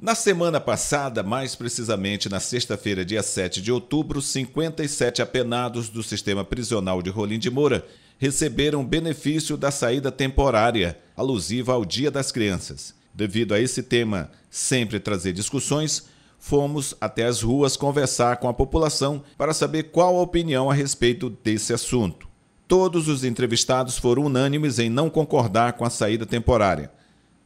Na semana passada, mais precisamente na sexta-feira, dia 7 de outubro, 57 apenados do sistema prisional de Rolim de Moura receberam benefício da saída temporária, alusiva ao Dia das Crianças. Devido a esse tema sempre trazer discussões, fomos até as ruas conversar com a população para saber qual a opinião a respeito desse assunto. Todos os entrevistados foram unânimes em não concordar com a saída temporária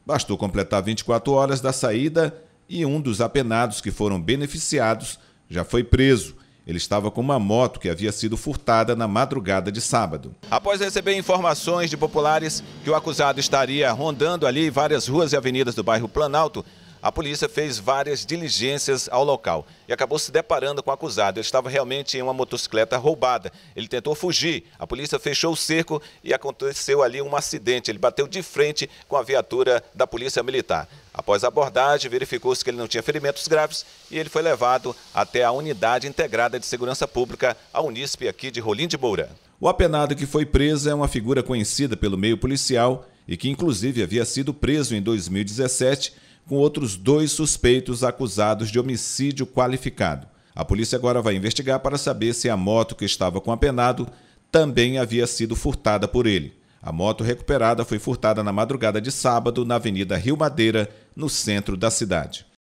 Bastou completar 24 horas da saída e um dos apenados que foram beneficiados já foi preso. Ele estava com uma moto que havia sido furtada na madrugada de sábado. Após receber informações de populares que o acusado estaria rondando ali várias ruas e avenidas do bairro Planalto, a polícia fez várias diligências ao local e acabou se deparando com o acusado. Ele estava realmente em uma motocicleta roubada. Ele tentou fugir. A polícia fechou o cerco e aconteceu ali um acidente. Ele bateu de frente com a viatura da Polícia Militar. Após a abordagem, verificou-se que ele não tinha ferimentos graves e ele foi levado até a Unidade Integrada de Segurança Pública, a Unisp, aqui de Rolim de Moura. O apenado que foi preso é uma figura conhecida pelo meio policial e que inclusive havia sido preso em 2017 com outros dois suspeitos acusados de homicídio qualificado. A polícia agora vai investigar para saber se a moto que estava com o apenado também havia sido furtada por ele. A moto recuperada foi furtada na madrugada de sábado na Avenida Rio Madeira, no centro da cidade.